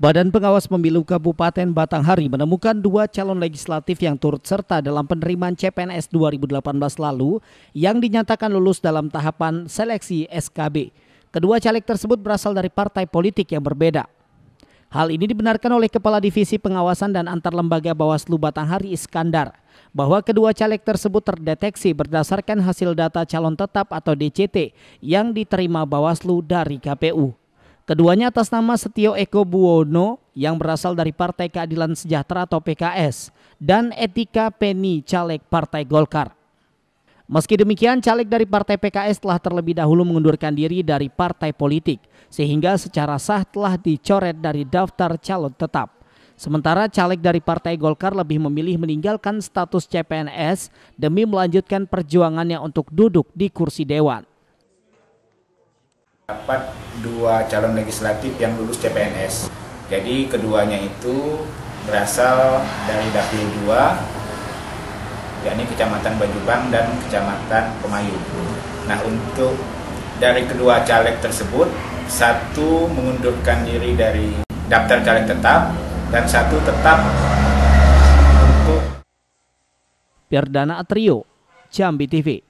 Badan Pengawas Pemilu Kabupaten Batanghari menemukan dua calon legislatif yang turut serta dalam penerimaan CPNS 2018 lalu yang dinyatakan lulus dalam tahapan seleksi SKB. Kedua caleg tersebut berasal dari partai politik yang berbeda. Hal ini dibenarkan oleh Kepala Divisi Pengawasan dan Antar Lembaga Bawaslu Batanghari Iskandar bahwa kedua caleg tersebut terdeteksi berdasarkan hasil data calon tetap atau DCT yang diterima Bawaslu dari KPU. Keduanya atas nama Setio Eko Buwono yang berasal dari Partai Keadilan Sejahtera atau PKS dan Etika Penny caleg Partai Golkar. Meski demikian, caleg dari Partai PKS telah terlebih dahulu mengundurkan diri dari partai politik sehingga secara sah telah dicoret dari daftar calon tetap. Sementara caleg dari Partai Golkar lebih memilih meninggalkan status CPNS demi melanjutkan perjuangannya untuk duduk di kursi dewan dapat dua calon legislatif yang lulus CPNS. Jadi keduanya itu berasal dari dapil 2 yakni Kecamatan Bajubang dan Kecamatan Pemayu. Nah, untuk dari kedua caleg tersebut, satu mengundurkan diri dari daftar caleg tetap dan satu tetap untuk Perdana Atrio, Jambi TV.